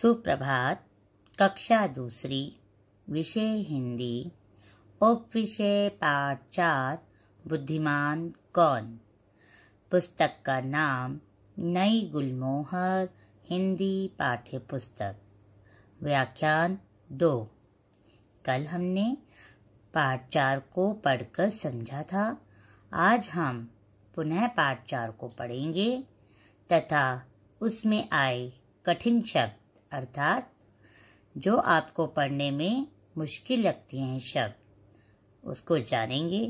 सुप्रभात कक्षा दूसरी विषय हिंदी उप विषय पाठ चार बुद्धिमान कौन पुस्तक का नाम नई गुलमोहर हिंदी पाठ्य पुस्तक व्याख्यान दो कल हमने पाठ चार को पढ़कर समझा था आज हम पुनः पाठ चार को पढ़ेंगे तथा उसमें आए कठिन शब्द अर्थात जो आपको पढ़ने में मुश्किल लगती हैं शब्द उसको जानेंगे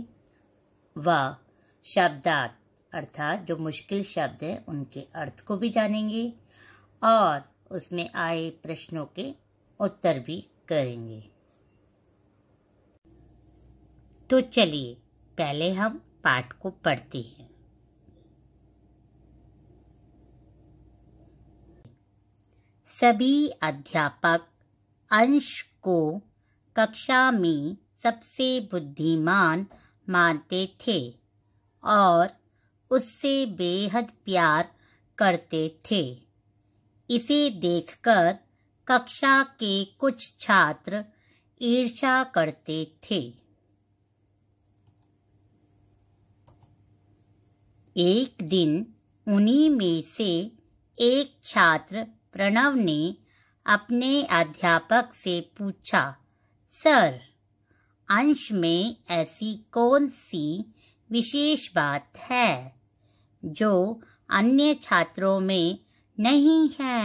व शब्दार्थ अर्थात जो मुश्किल शब्द हैं उनके अर्थ को भी जानेंगे और उसमें आए प्रश्नों के उत्तर भी करेंगे तो चलिए पहले हम पाठ को पढ़ते हैं सभी अध्यापक अंश को कक्षा में सबसे बुद्धिमान मानते थे और उससे बेहद प्यार करते थे इसे देखकर कक्षा के कुछ छात्र ईर्षा करते थे एक दिन उन्हीं में से एक छात्र प्रणव ने अपने अध्यापक से पूछा सर अंश में ऐसी कौन सी विशेष बात है जो अन्य छात्रों में नहीं है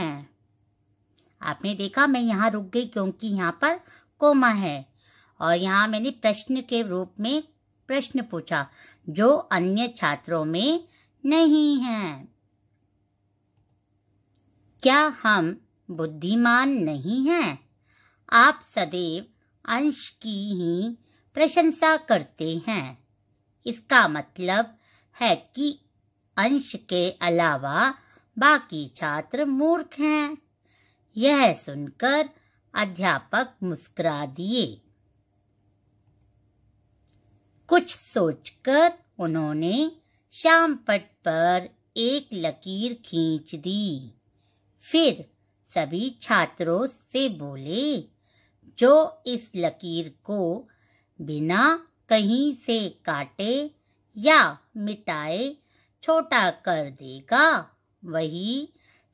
आपने देखा मैं यहाँ रुक गई क्योंकि यहाँ पर कोमा है और यहाँ मैंने प्रश्न के रूप में प्रश्न पूछा जो अन्य छात्रों में नहीं है क्या हम बुद्धिमान नहीं हैं आप सदैव अंश की ही प्रशंसा करते हैं इसका मतलब है कि अंश के अलावा बाकी छात्र मूर्ख हैं यह सुनकर अध्यापक मुस्कुरा दिए कुछ सोचकर उन्होंने श्याम पट पर एक लकीर खींच दी फिर सभी छात्रों से बोले जो इस लकीर को बिना कहीं से काटे या मिटाए छोटा कर देगा वही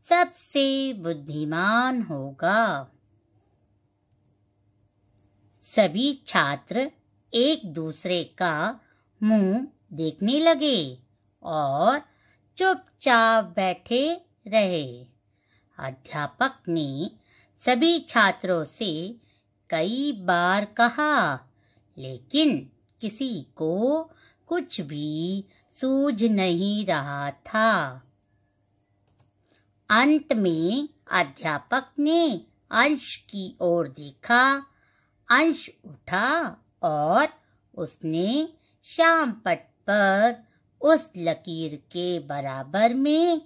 सबसे बुद्धिमान होगा सभी छात्र एक दूसरे का मुंह देखने लगे और चुपचाप बैठे रहे अध्यापक ने सभी छात्रों से कई बार कहा लेकिन किसी को कुछ भी सूझ नहीं रहा था अंत में अध्यापक ने अंश की ओर देखा अंश उठा और उसने श्याम पट पर उस लकीर के बराबर में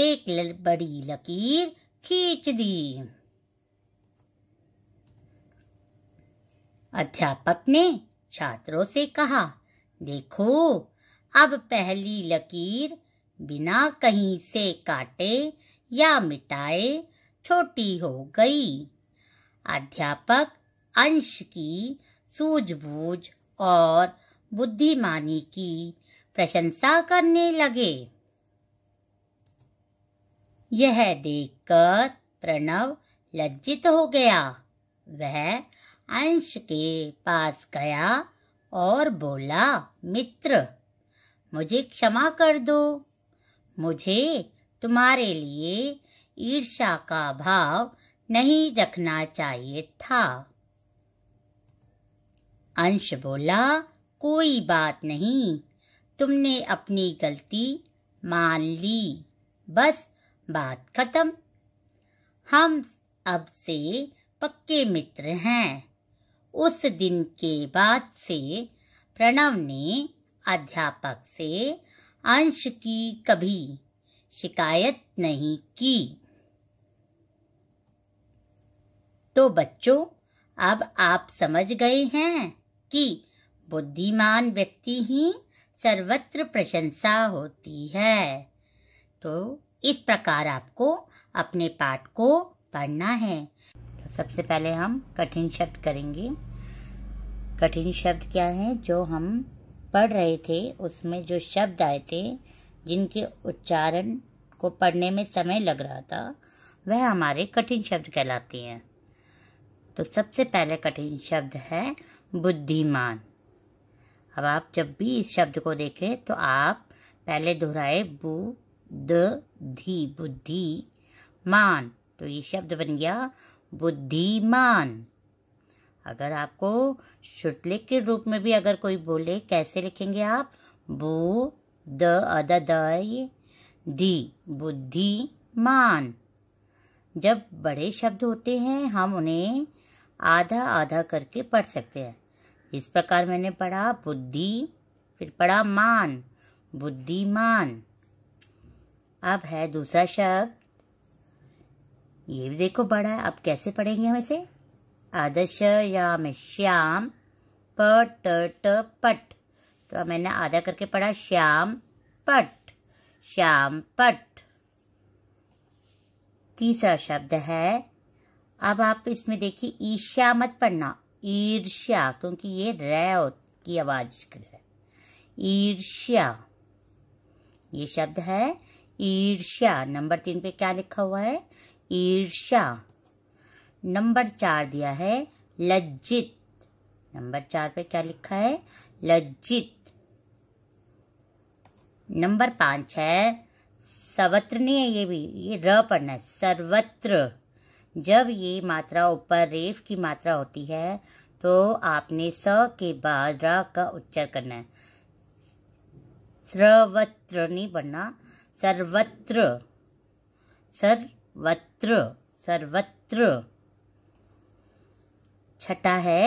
एक बड़ी लकीर खींच दी अध्यापक ने छात्रों से कहा देखो अब पहली लकीर बिना कहीं से काटे या मिटाए छोटी हो गई अध्यापक अंश की सूझबूझ और बुद्धिमानी की प्रशंसा करने लगे यह देखकर प्रणव लज्जित हो गया वह अंश के पास गया और बोला मित्र मुझे क्षमा कर दो मुझे तुम्हारे लिए ईर्षा का भाव नहीं रखना चाहिए था अंश बोला कोई बात नहीं तुमने अपनी गलती मान ली बस बात खत्म हम अब से पक्के मित्र हैं उस दिन के बाद से प्रणव ने अध्यापक से अंश की कभी शिकायत नहीं की तो बच्चों अब आप समझ गए हैं कि बुद्धिमान व्यक्ति ही सर्वत्र प्रशंसा होती है तो इस प्रकार आपको अपने पाठ को पढ़ना है तो सबसे पहले हम कठिन शब्द करेंगे कठिन शब्द क्या है जो हम पढ़ रहे थे उसमें जो शब्द आए थे जिनके उच्चारण को पढ़ने में समय लग रहा था वह हमारे कठिन शब्द कहलाते हैं तो सबसे पहले कठिन शब्द है बुद्धिमान अब आप जब भी इस शब्द को देखें तो आप पहले दोहराए बु द धी बुद्धि मान तो ये शब्द बन गया बुद्धिमान अगर आपको शुद्धलिख के रूप में भी अगर कोई बोले कैसे लिखेंगे आप बु द अद दी बुद्धिमान जब बड़े शब्द होते हैं हम उन्हें आधा आधा करके पढ़ सकते हैं इस प्रकार मैंने पढ़ा बुद्धि फिर पढ़ा मान बुद्धिमान अब है दूसरा शब्द ये भी देखो बड़ा है अब कैसे पढ़ेंगे हम इसे आदर्श या में श्याम प ट ट पट तो अब मैंने आधा करके पढ़ा श्याम पट श्याम पट तीसरा शब्द है अब आप इसमें देखिए ईर्ष्या मत पढ़ना ईर्ष्या क्योंकि ये र की आवाज है ईर्ष्या ये शब्द है ईर्ष्या नंबर तीन पे क्या लिखा हुआ है ईर्ष्या नंबर चार दिया है लज्जित नंबर चार पे क्या लिखा है लज्जित नंबर पांच है सर्वत्र नहीं है ये भी ये र पढ़ना है सर्वत्र जब ये मात्रा ऊपर रेफ की मात्रा होती है तो आपने स के बाद र का उच्चार करना है सर्वत्र नहीं पढ़ना सर्वत्र सर्वत्र सर्वत्र छठा है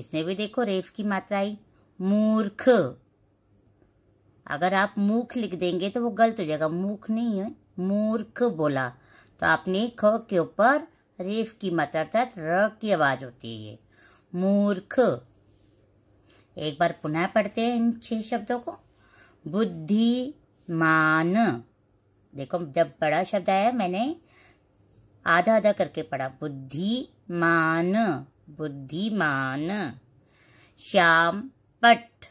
इसमें भी देखो रेफ की मात्रा आई मूर्ख अगर आप मूर्ख लिख देंगे तो वो गलत हो जाएगा मूर्ख नहीं है मूर्ख बोला तो आपने ख के ऊपर रेफ की मात्रा अर्थात र की आवाज होती है मूर्ख एक बार पुनः पढ़ते हैं इन छह शब्दों को बुद्धि मान देखो जब बड़ा शब्द आया मैंने आधा आधा करके पढ़ा बुद्धिमान बुद्धिमान श्याम पट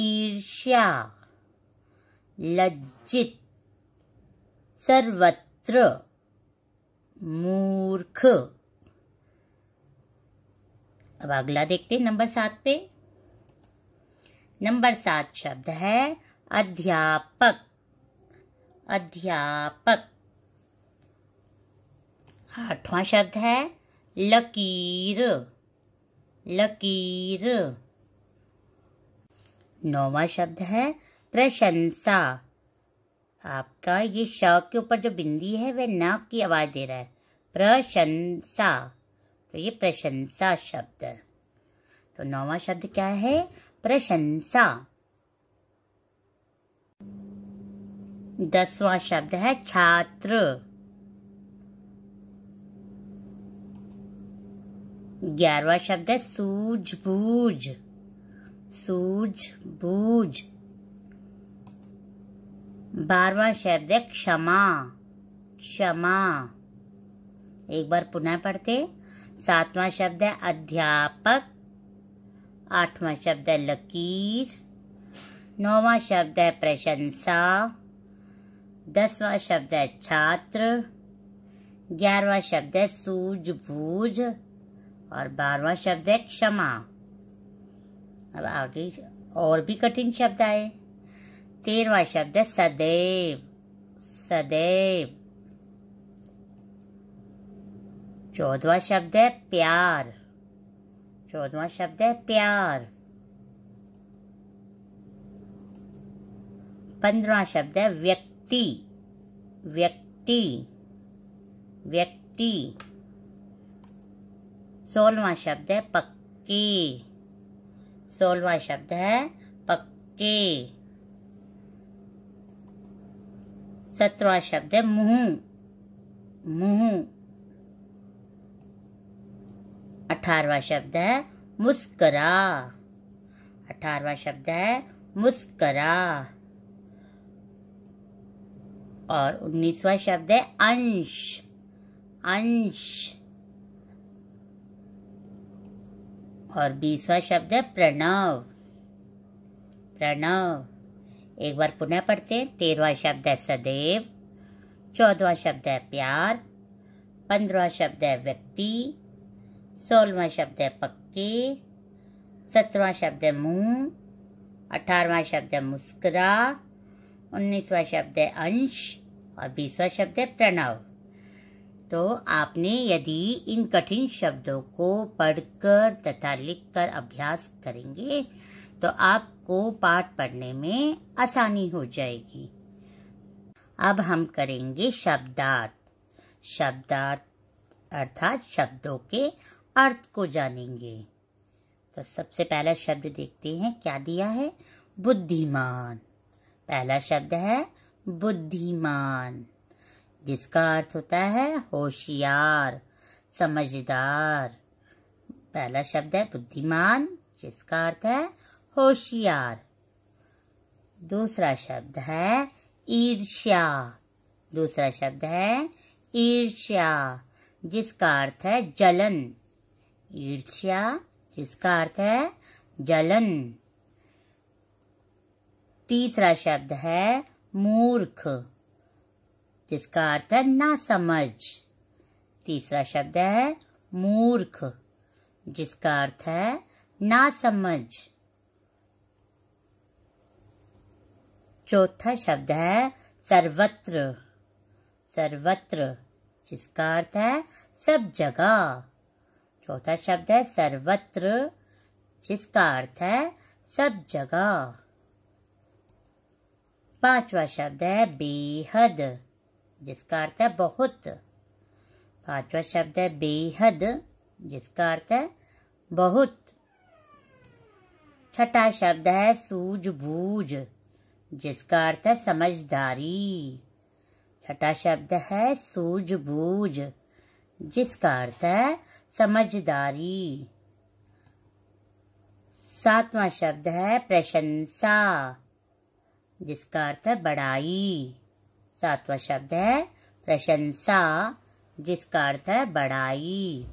ईर्ष्या लज्जित सर्वत्र मूर्ख अब अगला देखते हैं नंबर सात पे नंबर सात शब्द है अध्यापक अध्यापक आठवां शब्द है लकीर लकीर नौवा शब्द है प्रशंसा आपका ये श के ऊपर जो बिंदी है वह नाक की आवाज दे रहा है प्रशंसा तो ये प्रशंसा शब्द तो नौवा शब्द क्या है प्रशंसा दसवां शब्द है छात्र ग्यारहवा शब्द है सूझबूझ सूझबूझ बारवा शब्द है क्षमा क्षमा एक बार पुनः पढ़ते सातवां शब्द है अध्यापक आठवां शब्द है लकीर नौवां शब्द है प्रशंसा दसवां शब्द है छात्र ग्यारहवा शब्द है सूझबूझ और बारहवा शब्द है क्षमा अब आगे और भी कठिन शब्द आए तेरवा शब्द है सदैव सदैव चौदवा शब्द है प्यार चौदवा शब्द है प्यार पंद्रवा शब्द है व्यक्ति व्यक्ति व्यक्ति व्यक्ति सोलवा शब्द है पक्के सोलवा शब्द है पक्के सत्रवा शब्द है मुंह मुंह अठारवा शब्द है मुस्करा अठारवा शब्द है मुस्करा और उन्नीसवा शब्द है अंश अंश और बीसवा शब्द है प्रणव प्रणव एक बार पुनः पढ़ते हैं तेरवा शब्द है सदैव चौदवा शब्द है प्यार पंद्रवा शब्द है व्यक्ति सोलवा शब्द है पक्के सत्रवा शब्द है मुंह अठारवा शब्द है मुस्कुरा उन्नीसवा शब्द है अंश और बीसवा शब्द है प्रणव तो आपने यदि इन कठिन शब्दों को पढ़कर तथा लिखकर अभ्यास करेंगे तो आपको पाठ पढ़ने में आसानी हो जाएगी अब हम करेंगे शब्दार्थ शब्दार्थ अर्थात शब्दों के अर्थ को जानेंगे तो सबसे पहला शब्द देखते हैं क्या दिया है बुद्धिमान पहला शब्द है बुद्धिमान जिसका अर्थ होता है होशियार समझदार पहला शब्द है बुद्धिमान जिसका अर्थ है होशियार दूसरा शब्द है ईर्ष्या दूसरा शब्द है ईर्ष्या जिसका अर्थ है जलन ईर्ष्या जिसका अर्थ है जलन तीसरा शब्द है मूर्ख जिसका अर्थ है ना समझ तीसरा शब्द है मूर्ख जिसका अर्थ है ना समझ चौथा शब्द है सर्वत्र सर्वत्र जिसका अर्थ है सब जगह चौथा शब्द है सर्वत्र जिसका अर्थ है सब जगह पांचवा शब्द है बेहद जिसका अर्थ है बहुत पांचवा शब्द है बेहद जिसका अर्थ है बहुत छठा शब्द है सूझबूझ जिसका अर्थ है समझदारी छठा शब्द है सूझबूझ जिसका अर्थ है समझदारी सातवां शब्द है प्रशंसा जिसका अर्थ है बड़ाई सातवां शब्द है प्रशंसा जिसका अर्थ है बड़ाई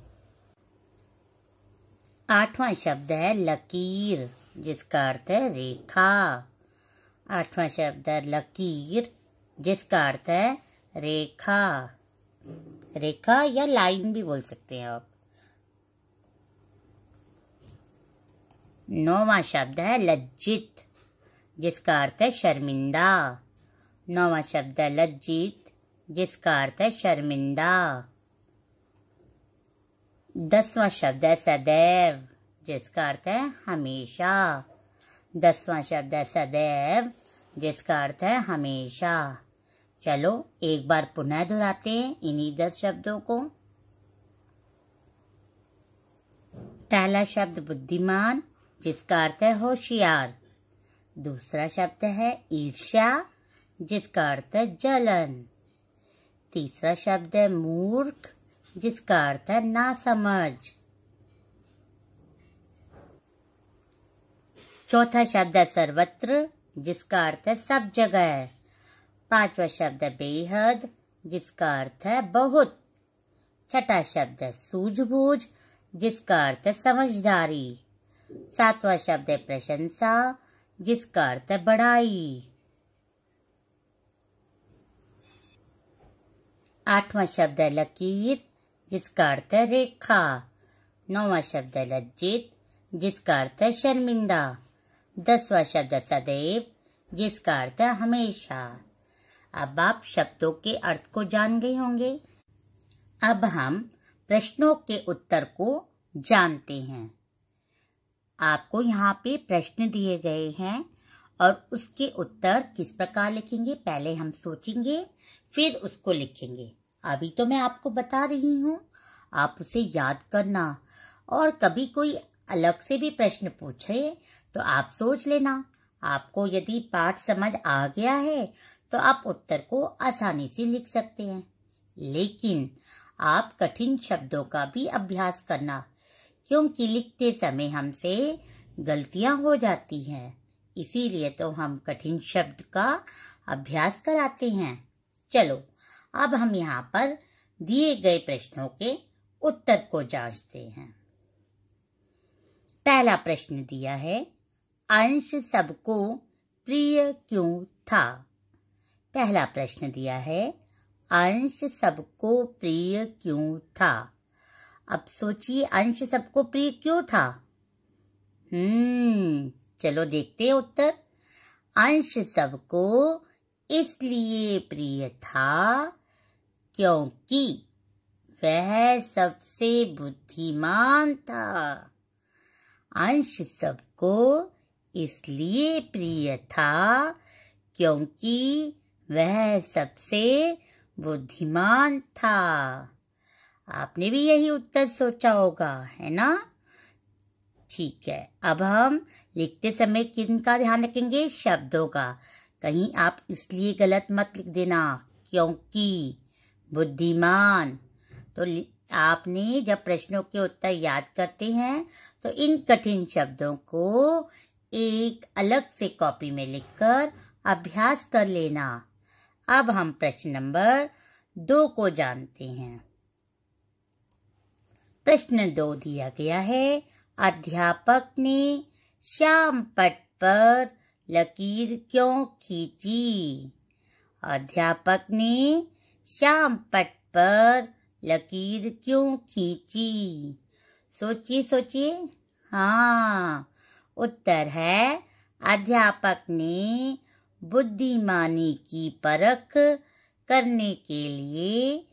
आठवां शब्द है लकीर जिसका अर्थ है रेखा आठवां शब्द है लकीर जिसका अर्थ है रेखा रेखा या लाइन भी बोल सकते हैं आप नौवा शब्द है लज्जित जिसका अर्थ है शर्मिंदा नौवा शब्द है लज्जित जिसका अर्थ है शर्मिंदा दसवा शब्द है सदैव जिसका अर्थ है हमेशा दसवा शब्द है सदैव जिसका अर्थ है हमेशा चलो एक बार पुनः दोहराते हैं इन्हीं दस शब्दों को पहला शब्द बुद्धिमान जिसका अर्थ है होशियार दूसरा शब्द है ईर्ष्या जिसका अर्थ है जलन तीसरा शब्द है मूर्ख जिसका अर्थ है ना समझ चौथा शब्द है सर्वत्र जिसका अर्थ है सब जगह पांचवा शब्द है बेहद जिसका अर्थ है बहुत छठा शब्द है सूझबूझ जिसका अर्थ है समझदारी सातवां शब्द है प्रशंसा जिसका अर्थ है बढ़ाई आठवां शब्द है लकीर जिसका अर्थ है रेखा नौवा शब्द है लज्जित जिसका अर्थ है शर्मिंदा दसवां शब्द है सदैव जिसका अर्थ है हमेशा अब आप शब्दों के अर्थ को जान गए होंगे अब हम प्रश्नों के उत्तर को जानते हैं आपको यहाँ पे प्रश्न दिए गए हैं और उसके उत्तर किस प्रकार लिखेंगे पहले हम सोचेंगे फिर उसको लिखेंगे अभी तो मैं आपको बता रही हूँ आप उसे याद करना और कभी कोई अलग से भी प्रश्न पूछे तो आप सोच लेना आपको यदि पाठ समझ आ गया है तो आप उत्तर को आसानी से लिख सकते हैं लेकिन आप कठिन शब्दों का भी अभ्यास करना क्योंकि लिखते समय हमसे गलतियां हो जाती हैं इसीलिए तो हम कठिन शब्द का अभ्यास कराते हैं चलो अब हम यहाँ पर दिए गए प्रश्नों के उत्तर को जांचते हैं पहला प्रश्न दिया है अंश सबको प्रिय क्यों था पहला प्रश्न दिया है अंश सबको प्रिय क्यों था अब सोचिए अंश सबको प्रिय क्यों था हम्म चलो देखते हैं उत्तर अंश सबको इसलिए प्रिय था क्योंकि वह सबसे बुद्धिमान था अंश सबको इसलिए प्रिय था क्योंकि वह सबसे बुद्धिमान था आपने भी यही उत्तर सोचा होगा है ना ठीक है अब हम लिखते समय किन का ध्यान रखेंगे शब्दों का कहीं आप इसलिए गलत मत लिख देना क्योंकि बुद्धिमान तो आपने जब प्रश्नों के उत्तर याद करते हैं तो इन कठिन शब्दों को एक अलग से कॉपी में लिखकर अभ्यास कर लेना अब हम प्रश्न नंबर दो को जानते हैं प्रश्न दो दिया गया है अध्यापक ने श्याम पट पर लकीर क्यों खींची अध्यापक ने श्याम पट पर लकीर क्यों खींची सोचिए सोचिए हाँ उत्तर है अध्यापक ने बुद्धिमानी की परख करने के लिए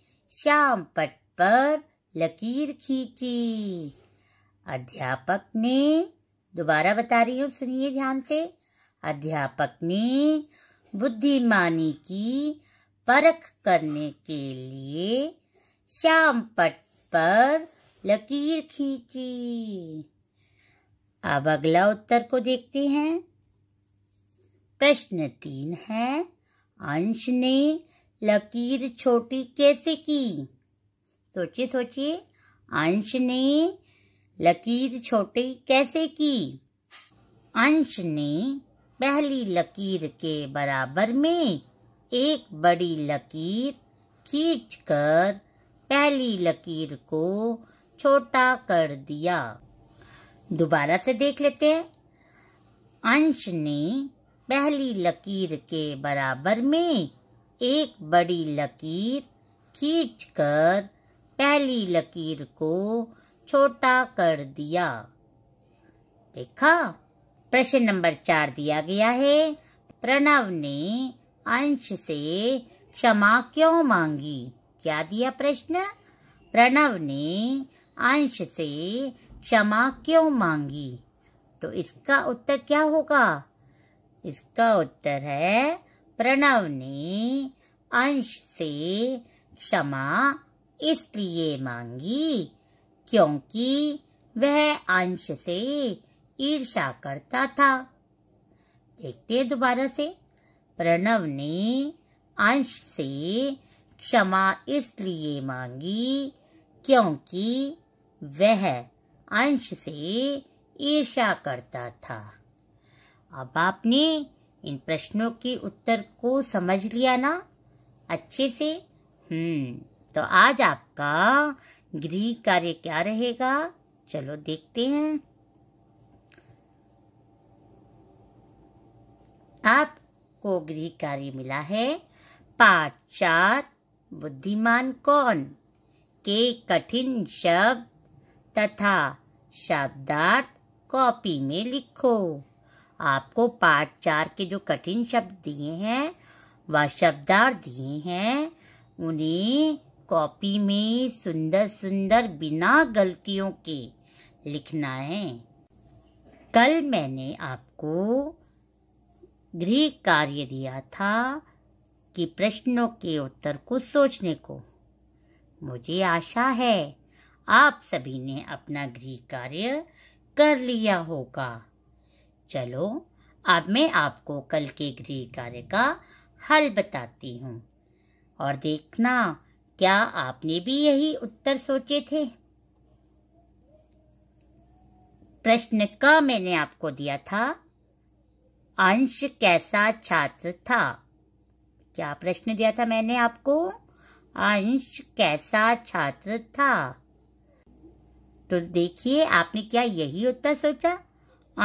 श्याम पट पर लकीर खींची अध्यापक ने दोबारा बता रही हूँ सुनिए ध्यान से अध्यापक ने बुद्धिमानी की परख करने के लिए श्याम पट पर लकीर खींची अब अगला उत्तर को देखते हैं प्रश्न तीन है अंश ने लकीर छोटी कैसे की सोचिए सोचिए अंश ने लकीर छोटी कैसे की अंश ने पहली लकीर के बराबर में एक बड़ी लकीर खींचकर पहली लकीर को छोटा कर दिया दोबारा से देख लेते हैं अंश ने पहली लकीर के बराबर में एक बड़ी लकीर खींचकर पहली लकीर को छोटा कर दिया देखा प्रश्न नंबर चार दिया गया है प्रणव ने अंश से क्षमा क्यों मांगी क्या दिया प्रश्न प्रणव ने अंश से क्षमा क्यों मांगी तो इसका उत्तर क्या होगा इसका उत्तर है प्रणव ने अंश से क्षमा इसलिए मांगी क्योंकि वह अंश से ईर्षा करता था देखते दोबारा से प्रणव ने अंश से क्षमा इसलिए मांगी क्योंकि वह अंश से ईर्षा करता था अब आपने इन प्रश्नों के उत्तर को समझ लिया ना अच्छे से हम्म तो आज आपका गृह कार्य क्या रहेगा चलो देखते हैं आपको गृह कार्य मिला है पाठ चार बुद्धिमान कौन के कठिन शब्द तथा शब्दार्थ कॉपी में लिखो आपको पाठ चार के जो कठिन शब्द दिए हैं व शब्दार्थ दिए हैं उन्हें कॉपी में सुंदर सुंदर बिना गलतियों के लिखना है कल मैंने आपको गृह कार्य दिया था कि प्रश्नों के उत्तर को सोचने को मुझे आशा है आप सभी ने अपना गृह कार्य कर लिया होगा चलो अब मैं आपको कल के गृह कार्य का हल बताती हूँ और देखना क्या आपने भी यही उत्तर सोचे थे प्रश्न का मैंने आपको दिया था अंश कैसा छात्र था क्या प्रश्न दिया था मैंने आपको अंश कैसा छात्र था तो देखिए आपने क्या यही उत्तर सोचा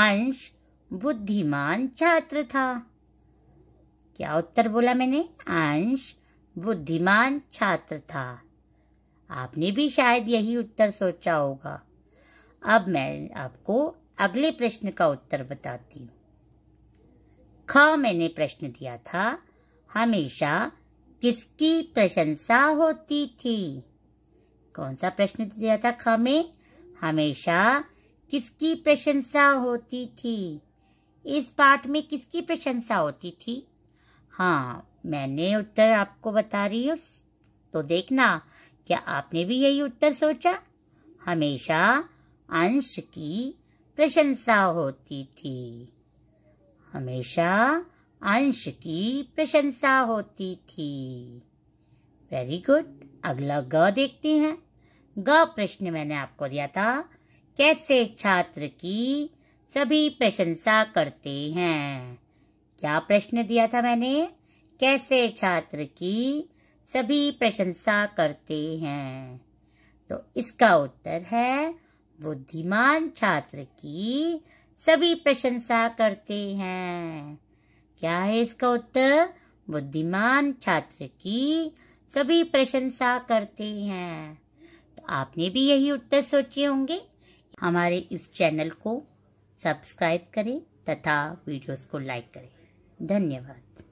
अंश बुद्धिमान छात्र था क्या उत्तर बोला मैंने अंश बुद्धिमान छात्र था आपने भी शायद यही उत्तर सोचा होगा अब मैं आपको अगले प्रश्न का उत्तर बताती हूँ ख मैंने प्रश्न दिया था हमेशा किसकी प्रशंसा होती थी कौन सा प्रश्न दिया था ख में हमेशा किसकी प्रशंसा होती थी इस पाठ में किसकी प्रशंसा होती थी हाँ मैंने उत्तर आपको बता रही हूँ तो देखना क्या आपने भी यही उत्तर सोचा हमेशा अंश की प्रशंसा होती थी हमेशा अंश की प्रशंसा होती थी वेरी गुड अगला ग देखते हैं ग प्रश्न मैंने आपको दिया था कैसे छात्र की सभी प्रशंसा करते हैं क्या प्रश्न दिया था मैंने कैसे छात्र की सभी प्रशंसा करते हैं तो इसका उत्तर है बुद्धिमान छात्र की सभी प्रशंसा करते हैं क्या है इसका उत्तर बुद्धिमान छात्र की सभी प्रशंसा करते हैं तो आपने भी यही उत्तर सोचे होंगे हमारे इस चैनल को सब्सक्राइब करें तथा वीडियोस को लाइक करें धन्यवाद